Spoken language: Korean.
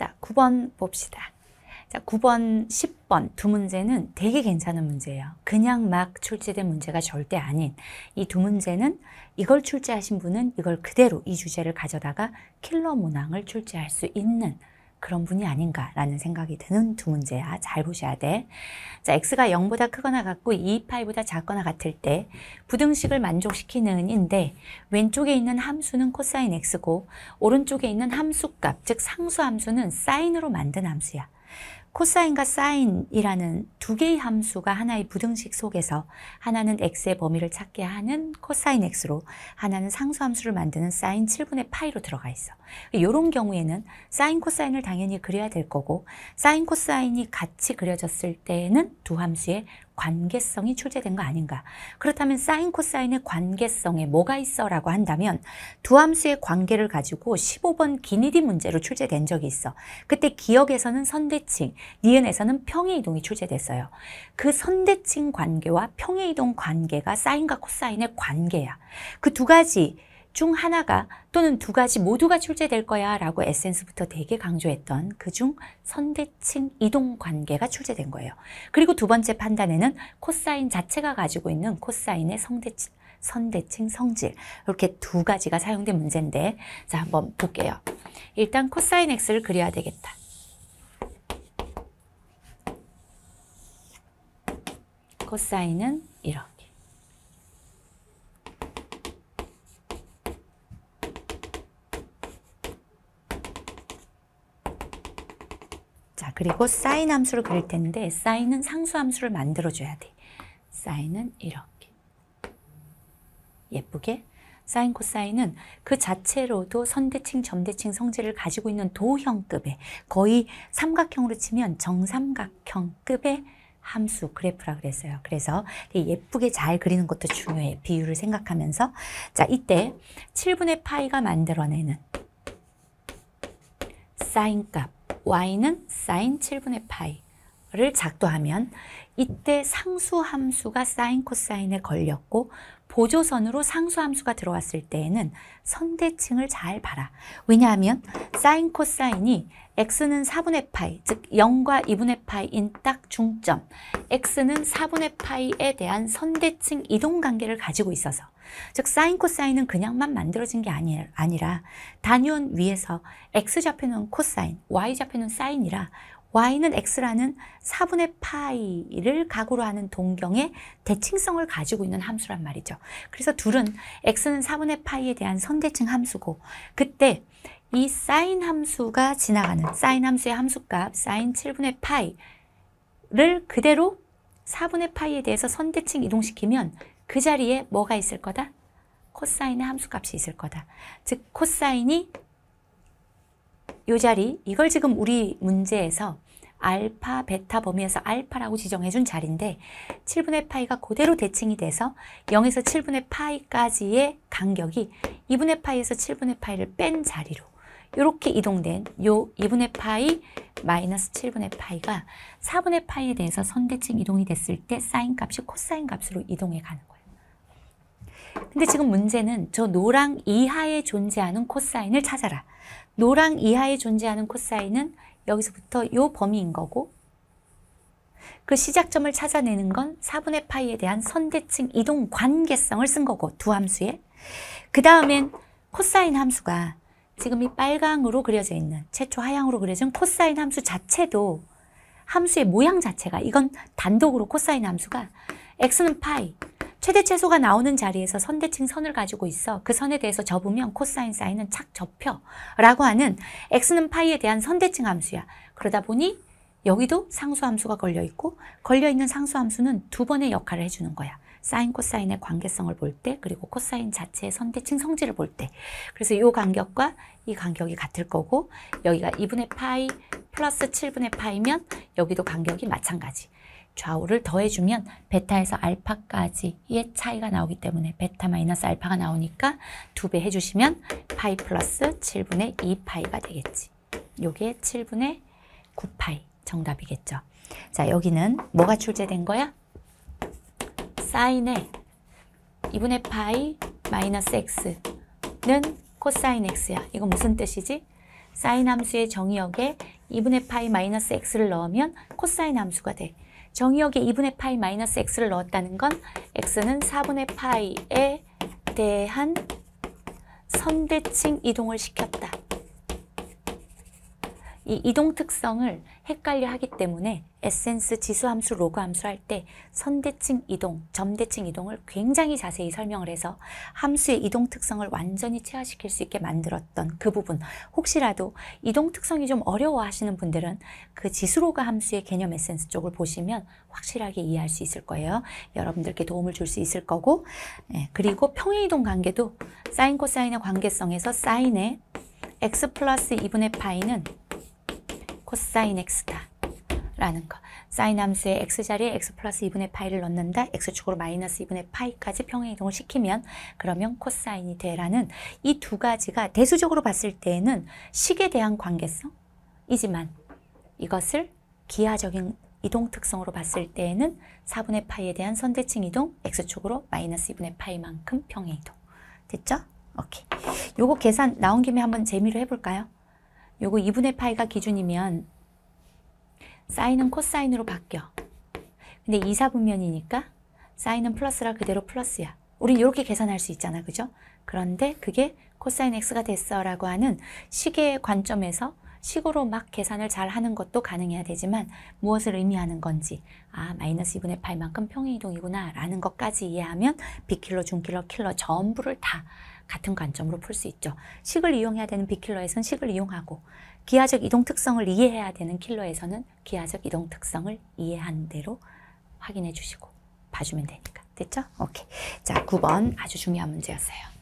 자, 9번 봅시다. 자, 9번, 10번 두 문제는 되게 괜찮은 문제예요. 그냥 막 출제된 문제가 절대 아닌 이 두 문제는 이걸 출제하신 분은 이걸 그대로 이 주제를 가져다가 킬러 문항을 출제할 수 있는 그런 분이 아닌가라는 생각이 드는 두 문제야. 아, 잘 보셔야 돼. 자, x가 0보다 크거나 같고 2, 8보다 작거나 같을 때 부등식을 만족시키는 인데 왼쪽에 있는 함수는 코사인 x고 오른쪽에 있는 함수값, 즉 상수 함수는 사인으로 만든 함수야. 코사인과 사인이라는 두 개의 함수가 하나의 부등식 속에서 하나는 x의 범위를 찾게 하는 코사인 x로 하나는 상수함수를 만드는 사인 7분의 파이로 들어가 있어. 이런 경우에는 사인 코사인을 당연히 그려야 될 거고 사인 코사인이 같이 그려졌을 때에는 두 함수의 관계성이 출제된 거 아닌가. 그렇다면 사인 코사인의 관계성에 뭐가 있어라고 한다면 두 함수의 관계를 가지고 15번 기니디 문제로 출제된 적이 있어. 그때 기억에서는 선대칭, 니은에서는 평의 이동이 출제됐어요. 그 선대칭 관계와 평의 이동 관계가 사인과 코사인의 관계야. 그 두 가지 중 하나가 또는 두 가지 모두가 출제될 거야 라고 에센스부터 되게 강조했던 그 중 선대칭 이동 관계가 출제된 거예요. 그리고 두 번째 판단에는 코사인 자체가 가지고 있는 코사인의 성대칭, 선대칭 성질 이렇게 두 가지가 사용된 문제인데 자 한번 볼게요. 일단 코사인 x를 그려야 되겠다. 코사인은 이렇게 자, 그리고 사인 함수를 그릴 텐데 사인은 상수 함수를 만들어줘야 돼. 사인은 이렇게. 예쁘게. 사인, 코사인은 그 자체로도 선대칭, 점대칭 성질을 가지고 있는 도형급의 거의 삼각형으로 치면 정삼각형급의 함수 그래프라 그랬어요. 그래서 예쁘게 잘 그리는 것도 중요해. 비율을 생각하면서. 자, 이때 7분의 파이가 만들어내는 사인 값. y는 sin 7분의 파이 를 작도하면 이때 상수함수가 사인 코사인에 걸렸고 보조선으로 상수함수가 들어왔을 때에는 선대칭을 잘 봐라. 왜냐하면 사인 코사인이 x는 4분의 파이, 즉 0과 2분의 파이인 딱 중점, x는 4분의 파이에 대한 선대칭 이동관계를 가지고 있어서 즉 사인 코사인은 그냥만 만들어진 게 아니, 라 단위원 위에서 x좌표는 코사인, y좌표는 사인이라 y는 x라는 4분의 파이를 각으로 하는 동경의 대칭성을 가지고 있는 함수란 말이죠. 그래서 둘은 x는 4분의 파이에 대한 선대칭 함수고 그때 이 사인 함수가 지나가는 사인 함수의 함수값 사인 7분의 파이를 그대로 4분의 파이에 대해서 선대칭 이동시키면 그 자리에 뭐가 있을 거다? 코사인의 함수값이 있을 거다. 즉 코사인이 이 자리, 이걸 지금 우리 문제에서 알파, 베타 범위에서 알파라고 지정해준 자리인데 7분의 파이가 그대로 대칭이 돼서 0에서 7분의 파이까지의 간격이 2분의 파이에서 7분의 파이를 뺀 자리로 이렇게 이동된 요 2분의 파이 마이너스 7분의 파이가 4분의 파이에 대해서 선대칭 이동이 됐을 때 사인 값이 코사인 값으로 이동해 가는 거예요. 근데 지금 문제는 저 노랑 이하에 존재하는 코사인을 찾아라. 노랑 이하에 존재하는 코사인은 여기서부터 요 범위인 거고 그 시작점을 찾아내는 건 4분의 파이에 대한 선대칭 이동 관계성을 쓴 거고 두 함수에 그 다음엔 코사인 함수가 지금 이 빨강으로 그려져 있는 최초 하향으로 그려진 코사인 함수 자체도 함수의 모양 자체가 이건 단독으로 코사인 함수가 x는 파이 최대최소가 나오는 자리에서 선대칭 선을 가지고 있어 그 선에 대해서 접으면 코사인 사인은 착 접혀 라고 하는 x는 파이에 대한 선대칭 함수야. 그러다 보니 여기도 상수함수가 걸려있고 걸려있는 상수함수는 두 번의 역할을 해주는 거야. 사인 코사인의 관계성을 볼 때 그리고 코사인 자체의 선대칭 성질을 볼 때 그래서 이 간격과 이 간격이 같을 거고 여기가 2분의 파이 플러스 7분의 파이면 여기도 간격이 마찬가지 좌우를 더해주면 베타에서 알파까지의 차이가 나오기 때문에 베타 마이너스 알파가 나오니까 두 배 해주시면 파이 플러스 7분의 2파이가 되겠지. 요게 7분의 9파이 정답이겠죠. 자 여기는 뭐가 출제된 거야? 사인의 2분의 파이 마이너스 x는 코사인 x야. 이건 무슨 뜻이지? 사인 함수의 정의역에 2분의 파이 마이너스 x를 넣으면 코사인 함수가 돼. 정의역에 2분의 파이 마이너스 x를 넣었다는 건 x는 4분의 파이에 대한 선대칭 이동을 시켰다. 이 이동 특성을 헷갈려 하기 때문에 에센스 지수 함수, 로그 함수 할 때 선대칭 이동, 점대칭 이동을 굉장히 자세히 설명을 해서 함수의 이동 특성을 완전히 체화시킬 수 있게 만들었던 그 부분 혹시라도 이동 특성이 좀 어려워 하시는 분들은 그 지수로그 함수의 개념 에센스 쪽을 보시면 확실하게 이해할 수 있을 거예요. 여러분들께 도움을 줄 수 있을 거고 예, 그리고 평행이동 관계도 사인 코사인의 관계성에서 사인의 x 플러스 2분의 파이는 코사인 x다. 라는 거. 사인 함수의 x자리에 x 플러스 2분의 파이를 넣는다. x축으로 마이너스 2분의 파이까지 평행이동을 시키면 그러면 코사인이 되라는이 두 가지가 대수적으로 봤을 때에는 식에 대한 관계성이지만 이것을 기하적인 이동 특성으로 봤을 때에는 4분의 파이에 대한 선대칭 이동 x축으로 마이너스 2분의 파이만큼 평행이동. 됐죠? 오케이. 요거 계산 나온 김에 한번 재미로 해볼까요? 요거 2분의 파이가 기준이면 사인은 코사인으로 바뀌어. 근데 2, 4분면이니까 사인은 플러스라 그대로 플러스야. 우린 이렇게 계산할 수 있잖아. 그죠? 그런데 그게 코사인 x가 됐어라고 하는 시계의 관점에서 식으로 막 계산을 잘 하는 것도 가능해야 되지만 무엇을 의미하는 건지 아 마이너스 2분의 파이만큼 평행이동이구나 라는 것까지 이해하면 비킬러, 중킬러, 킬러 전부를 다 같은 관점으로 풀 수 있죠. 식을 이용해야 되는 비킬러에서는 식을 이용하고 기하적 이동 특성을 이해해야 되는 킬러에서는 기하적 이동 특성을 이해한 대로 확인해 주시고 봐주면 되니까. 됐죠? 오케이. 자, 9번 아주 중요한 문제였어요.